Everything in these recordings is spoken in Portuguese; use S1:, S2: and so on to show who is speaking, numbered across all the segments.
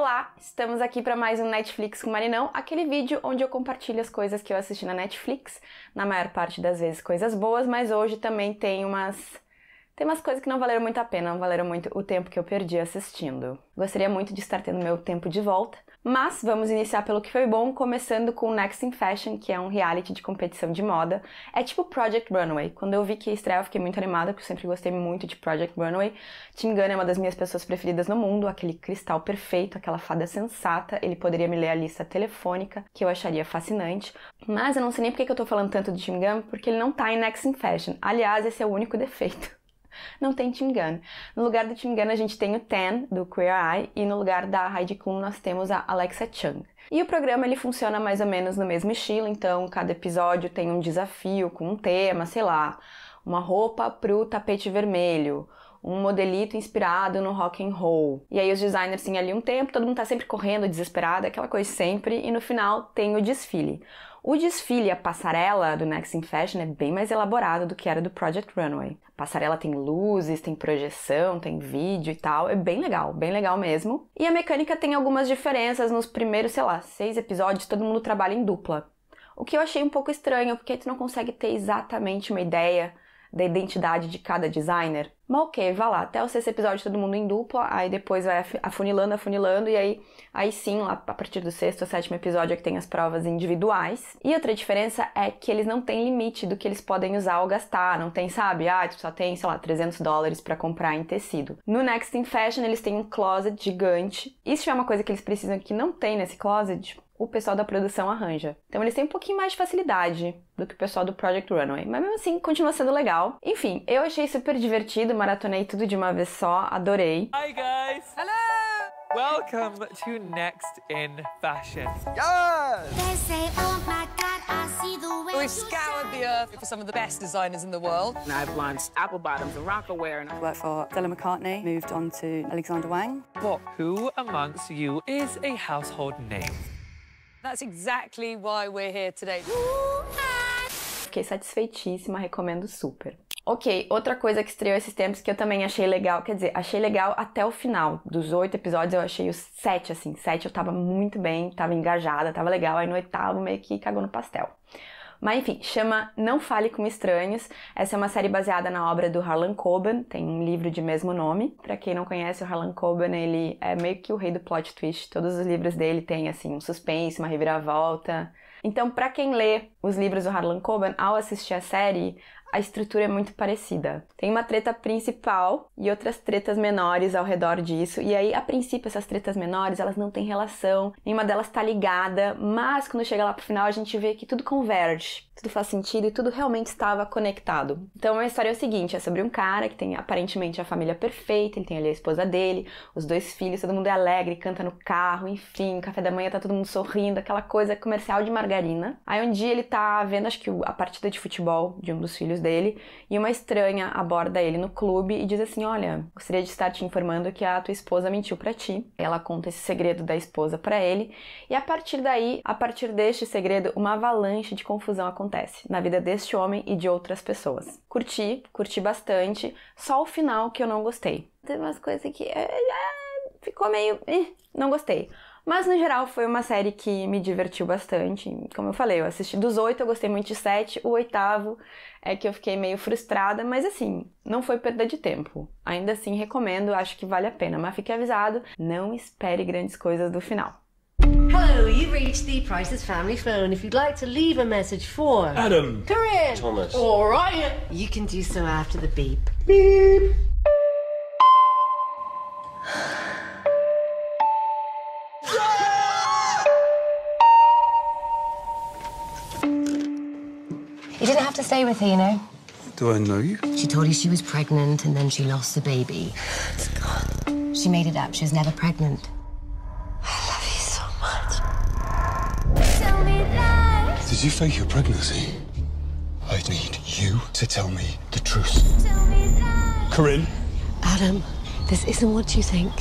S1: Olá, estamos aqui para mais um Netflix com Marinão, aquele vídeo onde eu compartilho as coisas que eu assisti na Netflix, na maior parte das vezes coisas boas, mas hoje também tem umas tem umas coisas que não valeram muito a pena, não valeram muito o tempo que eu perdi assistindo. Gostaria muito de estar tendo meu tempo de volta, mas vamos iniciar pelo que foi bom, começando com Next in Fashion, que é um reality de competição de moda. É tipo Project Runway. Quando eu vi que ia estreia, eu fiquei muito animada, porque eu sempre gostei muito de Project Runway. Tim Gunn é uma das minhas pessoas preferidas no mundo, aquele cristal perfeito, aquela fada sensata. Ele poderia me ler a lista telefônica, que eu acharia fascinante. Mas eu não sei nem por que eu tô falando tanto de Tim Gunn, porque ele não tá em Next in Fashion. Aliás, esse é o único defeito não tem Tim Gunn. No lugar do Tim Gunn a gente tem o Tan, do Queer Eye, e no lugar da Heidi Klum nós temos a Alexa Chung. E o programa ele funciona mais ou menos no mesmo estilo, então cada episódio tem um desafio com um tema, sei lá, uma roupa pro tapete vermelho, um modelito inspirado no rock and roll. E aí os designers têm assim, ali um tempo, todo mundo tá sempre correndo, desesperado, aquela coisa sempre, e no final tem o desfile. O desfile, a passarela do Next in Fashion é bem mais elaborado do que era do Project Runway. A passarela tem luzes, tem projeção, tem vídeo e tal, é bem legal, bem legal mesmo. E a mecânica tem algumas diferenças nos primeiros, sei lá, seis episódios, todo mundo trabalha em dupla. O que eu achei um pouco estranho, porque tu não consegue ter exatamente uma ideia da identidade de cada designer? Mas ok, vai lá, até o sexto episódio todo mundo em dupla, aí depois vai afunilando, afunilando, e aí, aí sim, lá a partir do sexto ou sétimo episódio é que tem as provas individuais. E outra diferença é que eles não têm limite do que eles podem usar ou gastar, não tem, sabe? Ah, tu tipo, só tem, sei lá, 300 dólares para comprar em tecido. No Next in Fashion, eles têm um closet gigante. Isso é uma coisa que eles precisam que não tem nesse closet, o pessoal da produção arranja. Então eles têm um pouquinho mais de facilidade do que o pessoal do Project Runway, mas mesmo assim continua sendo legal. Enfim, eu achei super divertido, maratonei tudo de uma vez só, adorei. Hi guys. Hello. Welcome to Next in Fashion. Yes. Oh We've scoured the earth for some of the best designers in the world. And I've launched Apple Bottoms and Rockaware. And I've worked for Stella McCartney, moved on to Alexander Wang. What? who amongst you is a household name? That's exactly why we're here today. Fiquei satisfeitíssima, recomendo super. Ok, outra coisa que estreou esses tempos que eu também achei legal, quer dizer, achei legal até o final. Dos oito episódios, eu achei os sete, assim. Sete eu tava muito bem, tava engajada, tava legal. Aí no oitavo meio que cagou no pastel. Mas enfim, chama Não Fale com Estranhos. Essa é uma série baseada na obra do Harlan Coben, tem um livro de mesmo nome. Para quem não conhece, o Harlan Coben, ele é meio que o rei do plot twist. Todos os livros dele têm assim um suspense, uma reviravolta. Então, para quem lê os livros do Harlan Coben, ao assistir a série, a estrutura é muito parecida. Tem uma treta principal e outras tretas menores ao redor disso. E aí, a princípio, essas tretas menores, elas não têm relação, nenhuma delas tá ligada, mas quando chega lá pro final, a gente vê que tudo converge tudo faz sentido e tudo realmente estava conectado. Então a história é o seguinte: é sobre um cara que tem aparentemente a família perfeita, ele tem ali a esposa dele, os dois filhos, todo mundo é alegre, canta no carro, enfim, café da manhã tá todo mundo sorrindo, aquela coisa comercial de margarina. Aí um dia ele tá vendo, acho que a partida de futebol de um dos filhos dele, e uma estranha aborda ele no clube e diz assim: Olha, gostaria de estar te informando que a tua esposa mentiu para ti. Ela conta esse segredo da esposa para ele, e a partir daí, a partir deste segredo, uma avalanche de confusão acontece acontece na vida deste homem e de outras pessoas. Curti, curti bastante, só o final que eu não gostei. Tem umas coisas que eh, ficou meio. Eh, não gostei. Mas no geral foi uma série que me divertiu bastante. Como eu falei, eu assisti dos oito, eu gostei muito de sete. O oitavo é que eu fiquei meio frustrada, mas assim, não foi perda de tempo. Ainda assim recomendo, acho que vale a pena. Mas fique avisado, não espere grandes coisas do final. Hello, you've reached the Price's family phone. If you'd like to leave a message for Adam, Corinne, Thomas, or Ryan, you can do so after the beep. Beep. You didn't have to stay with her, you know. Do I know you? She told you she was pregnant and then she lost the baby. She made it up. She was never pregnant. Did you fake your pregnancy? I need you to tell me the truth. Me Corinne? Adam, this isn't what you think.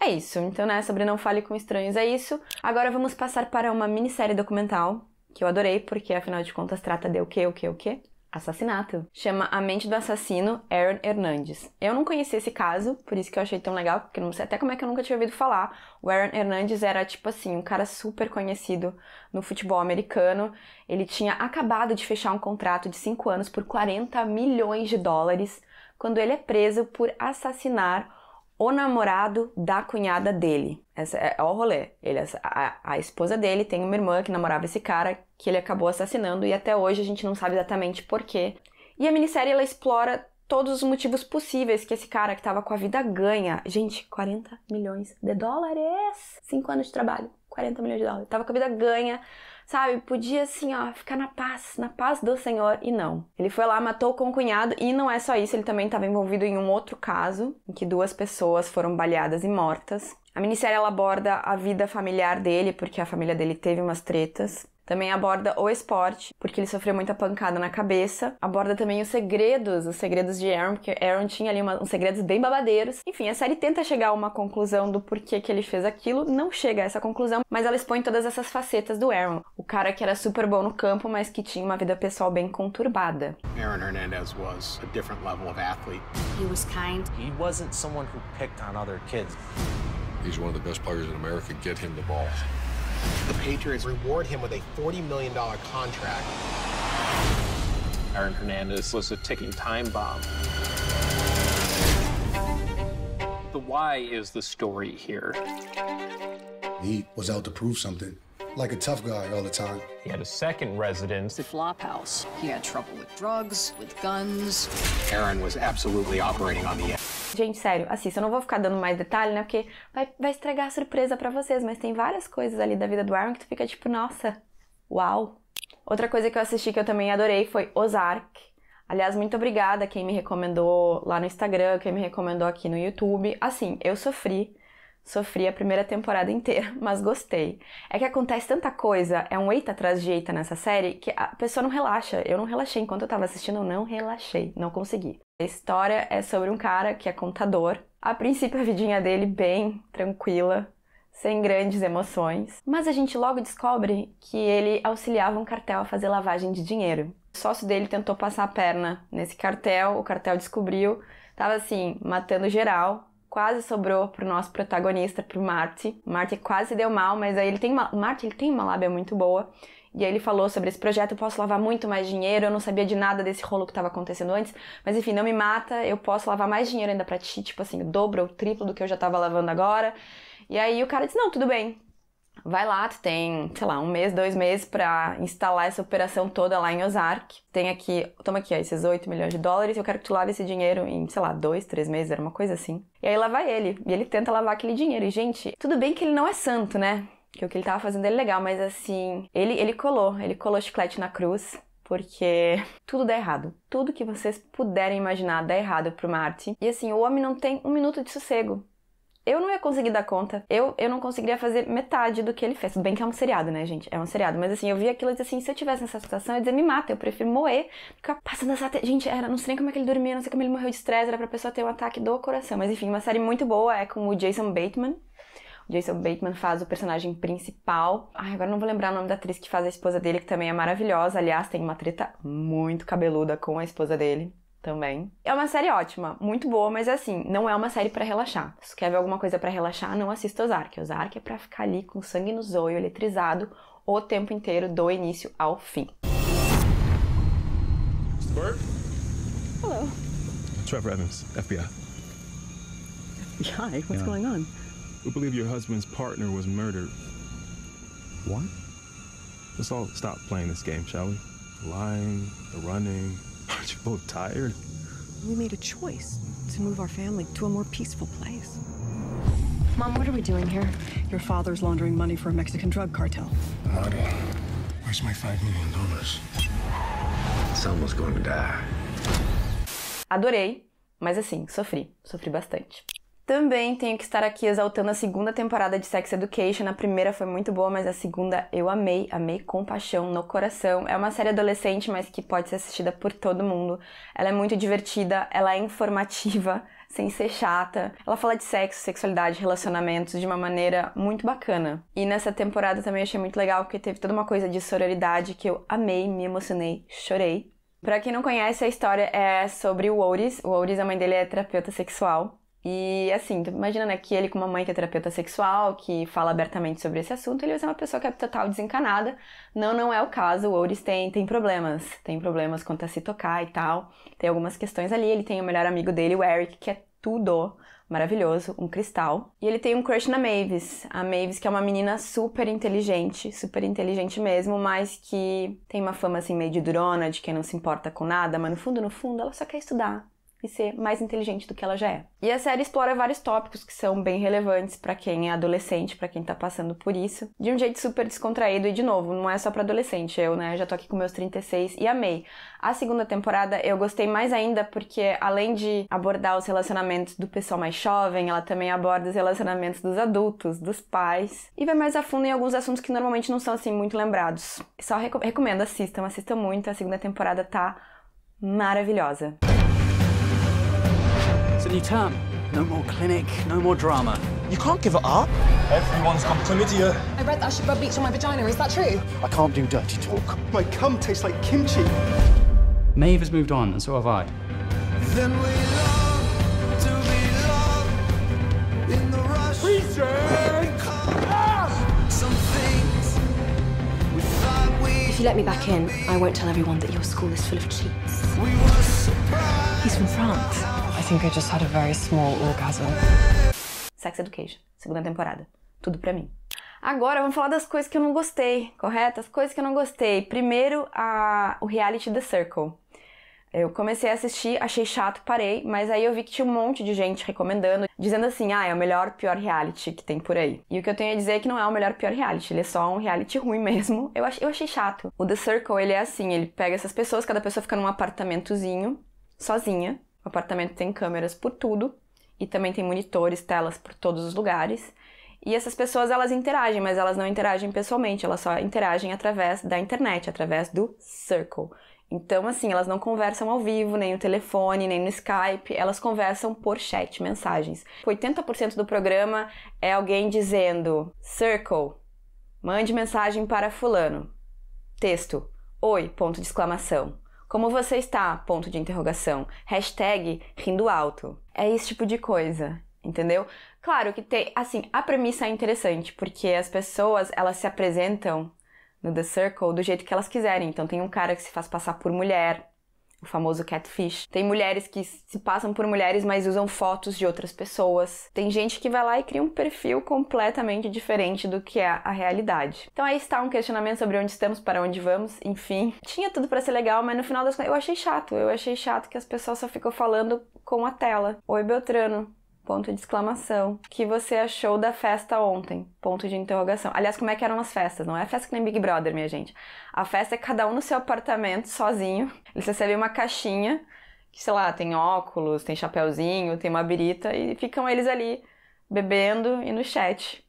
S1: É isso. Então, né, sobre Não Fale com Estranhos é isso. Agora vamos passar para uma minissérie documental, que eu adorei, porque afinal de contas trata de o quê, o quê, o quê? assassinato. Chama A Mente do Assassino, Aaron Hernandes. Eu não conheci esse caso, por isso que eu achei tão legal, porque não sei até como é que eu nunca tinha ouvido falar. O Aaron Hernandes era, tipo assim, um cara super conhecido no futebol americano. Ele tinha acabado de fechar um contrato de 5 anos por 40 milhões de dólares, quando ele é preso por assassinar o namorado da cunhada dele. Essa é, é o rolê. Ele, a, a, esposa dele tem uma irmã que namorava esse cara que ele acabou assassinando e até hoje a gente não sabe exatamente porquê. E a minissérie ela explora todos os motivos possíveis que esse cara que tava com a vida ganha. Gente, 40 milhões de dólares! 5 anos de trabalho, 40 milhões de dólares. Tava com a vida ganha, sabe? Podia assim, ó, ficar na paz, na paz do Senhor. E não. Ele foi lá, matou o cunhado e não é só isso, ele também estava envolvido em um outro caso em que duas pessoas foram baleadas e mortas. A minissérie ela aborda a vida familiar dele, porque a família dele teve umas tretas. Também aborda o esporte, porque ele sofreu muita pancada na cabeça. Aborda também os segredos, os segredos de Aaron, porque Aaron tinha ali uma, uns segredos bem babadeiros. Enfim, a série tenta chegar a uma conclusão do porquê que ele fez aquilo, não chega a essa conclusão, mas ela expõe todas essas facetas do Aaron. O cara que era super bom no campo, mas que tinha uma vida pessoal bem conturbada. Aaron Hernandez was a different level of athlete. He was kind. He wasn't someone who picked on other kids. He's one of the best players in America. Get him the ball. The Patriots reward him with a $40 million contract. Aaron Hernandez was a ticking time bomb. The why is the story here. He was out to prove something, like a tough guy all the time. He had a second residence. The flop house. He had trouble with drugs, with guns. Aaron was absolutely operating on the edge. Gente, sério, assista. Eu não vou ficar dando mais detalhe, né? Porque vai, vai estragar a surpresa para vocês. Mas tem várias coisas ali da vida do Aaron que tu fica tipo, nossa, uau. Outra coisa que eu assisti que eu também adorei foi Ozark. Aliás, muito obrigada a quem me recomendou lá no Instagram, quem me recomendou aqui no YouTube. Assim, eu sofri. Sofri a primeira temporada inteira, mas gostei. É que acontece tanta coisa, é um eita atrás de eita nessa série, que a pessoa não relaxa. Eu não relaxei. Enquanto eu tava assistindo, eu não relaxei. Não consegui. A história é sobre um cara que é contador. A princípio, a vidinha dele bem tranquila, sem grandes emoções. Mas a gente logo descobre que ele auxiliava um cartel a fazer lavagem de dinheiro. O sócio dele tentou passar a perna nesse cartel, o cartel descobriu, tava assim, matando geral, quase sobrou pro nosso protagonista, pro Marty. O quase deu mal, mas aí ele tem uma... Marty ele tem uma lábia muito boa. E aí ele falou sobre esse projeto, eu posso lavar muito mais dinheiro, eu não sabia de nada desse rolo que estava acontecendo antes, mas enfim, não me mata, eu posso lavar mais dinheiro ainda para ti, tipo assim, o dobro ou triplo do que eu já estava lavando agora. E aí o cara disse: "Não, tudo bem. Vai lá, tu tem, sei lá, um mês, dois meses para instalar essa operação toda lá em Ozark. Tem aqui, toma aqui, ó, esses 8 milhões de dólares, eu quero que tu lave esse dinheiro em, sei lá, dois, três meses, era uma coisa assim. E aí lá vai ele, e ele tenta lavar aquele dinheiro. E, gente, tudo bem que ele não é santo, né? Que o que ele tava fazendo é legal, mas assim, ele, ele colou, ele colou chiclete na cruz, porque tudo dá errado. Tudo que vocês puderem imaginar dá errado pro Marte. E assim, o homem não tem um minuto de sossego eu não ia conseguir dar conta. Eu, eu não conseguiria fazer metade do que ele fez. Tudo bem que é um seriado, né, gente? É um seriado. Mas assim, eu vi aquilo e disse assim: se eu tivesse nessa situação, eu ia dizer, me mata. Eu prefiro morrer. Ficar passando essa. Gente, era, não sei nem como é que ele dormia, não sei como ele morreu de estresse. Era pra pessoa ter um ataque do coração. Mas enfim, uma série muito boa. É com o Jason Bateman. O Jason Bateman faz o personagem principal. Ai, agora não vou lembrar o nome da atriz que faz a esposa dele, que também é maravilhosa. Aliás, tem uma treta muito cabeluda com a esposa dele também. É uma série ótima, muito boa, mas é assim, não é uma série para relaxar. Se quer ver alguma coisa para relaxar, não assista Ozark. Ozark é para ficar ali com sangue no zoio, eletrizado o tempo inteiro, do início ao fim. Bert? Hello. Trevor Evans, FBI. FBI? What's yeah. going on? We believe your husband's partner was murdered. What? Let's all stop playing this game, shall we? The lying, the running, Aren't you both tired? We made a choice to move our family to a more peaceful place. Mom, what are we doing here? Your father's laundering money for a Mexican drug cartel. Marty, where's my five million dollars? Someone's going to die. Adorei, mas assim, sofri. Sofri bastante. Também tenho que estar aqui exaltando a segunda temporada de Sex Education. A primeira foi muito boa, mas a segunda eu amei, amei com paixão no coração. É uma série adolescente, mas que pode ser assistida por todo mundo. Ela é muito divertida, ela é informativa, sem ser chata. Ela fala de sexo, sexualidade, relacionamentos de uma maneira muito bacana. E nessa temporada também achei muito legal porque teve toda uma coisa de sororidade que eu amei, me emocionei, chorei. Pra quem não conhece, a história é sobre o Ouris. O Ouris, a mãe dele é terapeuta sexual. E assim, imaginando imagina, né, ele com uma mãe que é terapeuta sexual, que fala abertamente sobre esse assunto, ele é uma pessoa que é total desencanada. Não, não é o caso, o Ouris tem, tem problemas, tem problemas quanto a se tocar e tal, tem algumas questões ali, ele tem o melhor amigo dele, o Eric, que é tudo maravilhoso, um cristal. E ele tem um crush na Mavis, a Mavis que é uma menina super inteligente, super inteligente mesmo, mas que tem uma fama assim meio de durona, de quem não se importa com nada, mas no fundo, no fundo, ela só quer estudar, e ser mais inteligente do que ela já é. E a série explora vários tópicos que são bem relevantes para quem é adolescente, para quem tá passando por isso, de um jeito super descontraído e de novo, não é só para adolescente. Eu, né, já tô aqui com meus 36 e amei. A segunda temporada eu gostei mais ainda porque além de abordar os relacionamentos do pessoal mais jovem, ela também aborda os relacionamentos dos adultos, dos pais e vai mais a fundo em alguns assuntos que normalmente não são assim muito lembrados. Só recomendo, assistam, assistam muito. A segunda temporada tá maravilhosa. new term. No more clinic, no more drama. You can't give it up. Everyone's got chlamydia. I read that I should rub bleach on my vagina. Is that true? I can't do dirty talk. My cum tastes like kimchi. Maeve has moved on, and so have I. Then we love to be loved in the rush. If you let me back in, I won't tell everyone that your school is full of cheats. He's from France. think I just had a very small orgasm. Sex Education, segunda temporada. Tudo pra mim. Agora vamos falar das coisas que eu não gostei, correto? As coisas que eu não gostei. Primeiro, a, o reality The Circle. Eu comecei a assistir, achei chato, parei, mas aí eu vi que tinha um monte de gente recomendando, dizendo assim: ah, é o melhor pior reality que tem por aí. E o que eu tenho a dizer é que não é o melhor pior reality, ele é só um reality ruim mesmo. Eu, eu achei chato. O The Circle, ele é assim: ele pega essas pessoas, cada pessoa fica num apartamentozinho, sozinha, o apartamento tem câmeras por tudo e também tem monitores, telas por todos os lugares. E essas pessoas elas interagem, mas elas não interagem pessoalmente, elas só interagem através da internet, através do Circle. Então, assim, elas não conversam ao vivo, nem no telefone, nem no Skype, elas conversam por chat, mensagens. 80% do programa é alguém dizendo: Circle, mande mensagem para Fulano. Texto: Oi, ponto de exclamação. Como você está? Ponto de interrogação. Hashtag rindo alto. É esse tipo de coisa, entendeu? Claro que tem, assim, a premissa é interessante, porque as pessoas, elas se apresentam no The Circle do jeito que elas quiserem. Então tem um cara que se faz passar por mulher, o famoso catfish. Tem mulheres que se passam por mulheres, mas usam fotos de outras pessoas. Tem gente que vai lá e cria um perfil completamente diferente do que é a realidade. Então aí está um questionamento sobre onde estamos, para onde vamos, enfim. Tinha tudo para ser legal, mas no final das contas eu achei chato. Eu achei chato que as pessoas só ficam falando com a tela. Oi, Beltrano ponto de exclamação, que você achou da festa ontem, ponto de interrogação. Aliás, como é que eram as festas? Não é festa que nem Big Brother, minha gente. A festa é cada um no seu apartamento, sozinho. Eles recebem uma caixinha, que sei lá, tem óculos, tem chapéuzinho, tem uma birita, e ficam eles ali bebendo e no chat.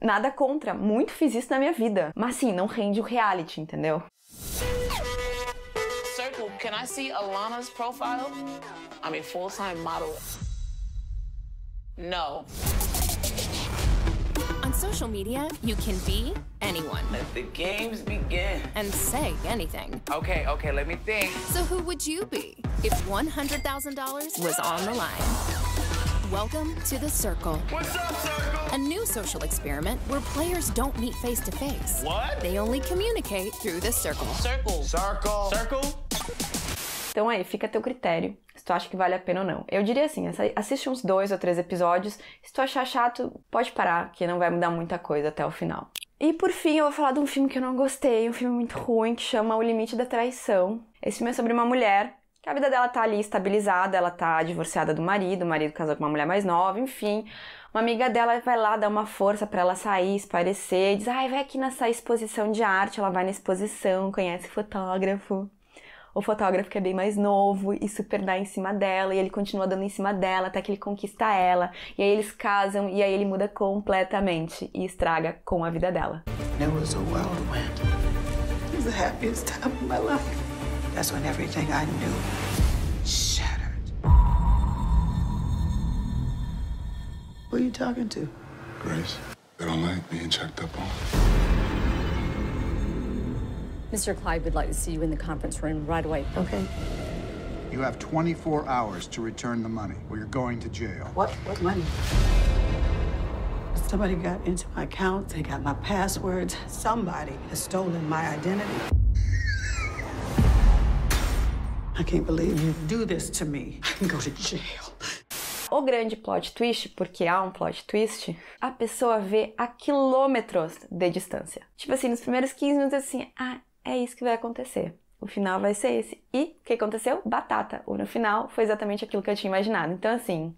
S1: Nada contra, muito fiz isso na minha vida. Mas sim, não rende o reality, entendeu? Circle, can I see Alana's profile? I'm a full-time model. No. On social media, you can be anyone. Let the games begin. And say anything. Okay, okay, let me think. So who would you be if $100,000 was on the line? Welcome to The Circle. What's up, Circle? A new social experiment where players don't meet face to face. What? They only communicate through The Circle. Circle. Circle. Circle. Então aí, fica a teu critério. tu acha que vale a pena ou não. Eu diria assim, assiste uns dois ou três episódios. Se tu achar chato, pode parar, que não vai mudar muita coisa até o final. E por fim, eu vou falar de um filme que eu não gostei, um filme muito ruim que chama O Limite da Traição. Esse filme é sobre uma mulher que a vida dela tá ali estabilizada, ela tá divorciada do marido, o marido casou com uma mulher mais nova, enfim. Uma amiga dela vai lá dar uma força para ela sair, esparecer, diz: "Ai, vai aqui nessa exposição de arte". Ela vai na exposição, conhece fotógrafo, o fotógrafo que é bem mais novo e super dá em cima dela, e ele continua dando em cima dela até que ele conquista ela, e aí eles casam e aí ele muda completamente e estraga com a vida dela. It was a wild one. It was the happiest time of my life. That's when everything I knew shattered. Who are you talking to? Grace. They don't like being checked up on. Mr. Clyde would like to see you in the conference room right away. Okay. You have 24 hours to return the money, or you're going to jail. What? What money? Somebody got into my account. They got my passwords. Somebody has stolen my identity. I can't believe you do this to me. I can go to jail. O grande plot twist, porque há um plot twist, a pessoa vê a quilômetros de distância. Tipo assim, nos primeiros 15 minutos, assim, ah, é isso que vai acontecer. O final vai ser esse. E o que aconteceu? Batata. O no final foi exatamente aquilo que eu tinha imaginado. Então, assim,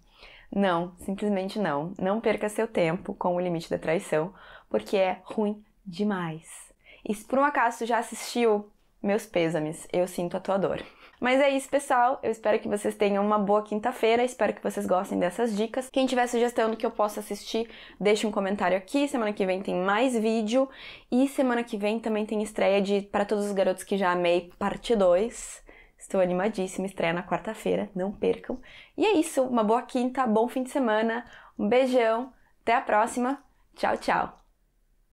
S1: não, simplesmente não. Não perca seu tempo com o limite da traição, porque é ruim demais. E se por um acaso tu já assistiu, meus pêsames, eu sinto a tua dor. Mas é isso, pessoal. Eu espero que vocês tenham uma boa quinta-feira. Espero que vocês gostem dessas dicas. Quem tiver sugestão do que eu possa assistir, deixe um comentário aqui. Semana que vem tem mais vídeo. E semana que vem também tem estreia de Para Todos os Garotos que Já Amei, parte 2. Estou animadíssima. Estreia na quarta-feira. Não percam. E é isso. Uma boa quinta, bom fim de semana. Um beijão. Até a próxima. Tchau, tchau.